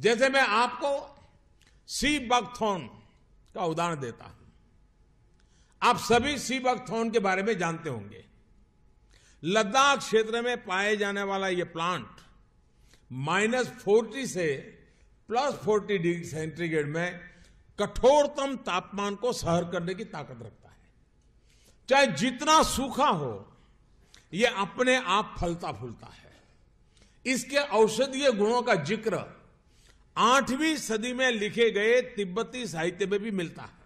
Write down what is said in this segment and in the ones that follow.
जैसे मैं आपको सी बगथोन का उदाहरण देता हूं आप सभी सी बगथोन के बारे में जानते होंगे लद्दाख क्षेत्र में पाए जाने वाला यह प्लांट माइनस फोर्टी से प्लस फोर्टी डिग्री सेंटीग्रेड में कठोरतम तापमान को सहर करने की ताकत रखता है चाहे जितना सूखा हो यह अपने आप फलता फूलता है इसके औषधीय गुणों का जिक्र आठवीं सदी में लिखे गए तिब्बती साहित्य में भी मिलता है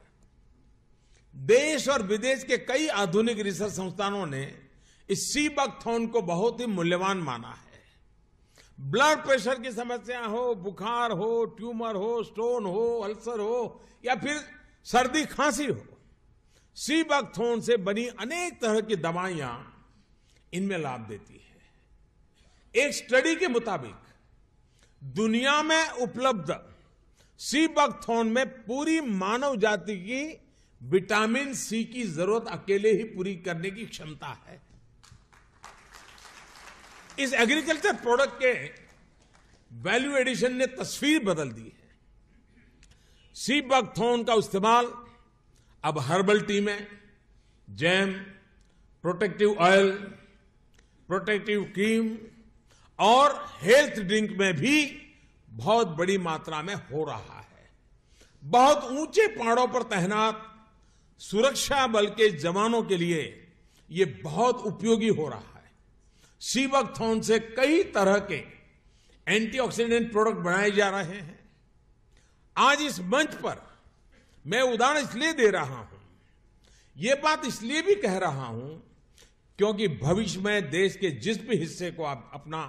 देश और विदेश के कई आधुनिक रिसर्च संस्थानों ने इस सीबकथोन को बहुत ही मूल्यवान माना है ब्लड प्रेशर की समस्या हो बुखार हो ट्यूमर हो स्टोन हो अल्सर हो या फिर सर्दी खांसी हो बकथोन से बनी अनेक तरह की दवाइयां इनमें लाभ देती है एक स्टडी के मुताबिक दुनिया में उपलब्ध सी बकथोन में पूरी मानव जाति की विटामिन सी की जरूरत अकेले ही पूरी करने की क्षमता है इस एग्रीकल्चर प्रोडक्ट के वैल्यू एडिशन ने तस्वीर बदल दी है सी बकथोन का इस्तेमाल अब हर्बल टी में jam protective oil protective cream और हेल्थ ड्रिंक में भी बहुत बड़ी मात्रा में हो रहा है बहुत ऊंचे पहाड़ों पर तैनात सुरक्षा बल के जवानों के लिए ये बहुत उपयोगी हो रहा है सीबकथॉन से कई तरह के एंटीऑक्सीडेंट प्रोडक्ट बनाए जा रहे हैं आज इस मंच पर मैं उदाहरण इसलिए दे रहा हूं ये बात इसलिए भी कह रहा हूं क्योंकि भविष्य में देश के जिस भी हिस्से को आप अपना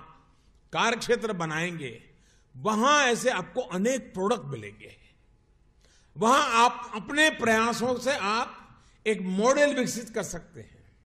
कार्यक्षेत्र बनाएंगे वहां ऐसे आपको अनेक प्रोडक्ट मिलेंगे वहां आप अपने प्रयासों से आप एक मॉडल विकसित कर सकते हैं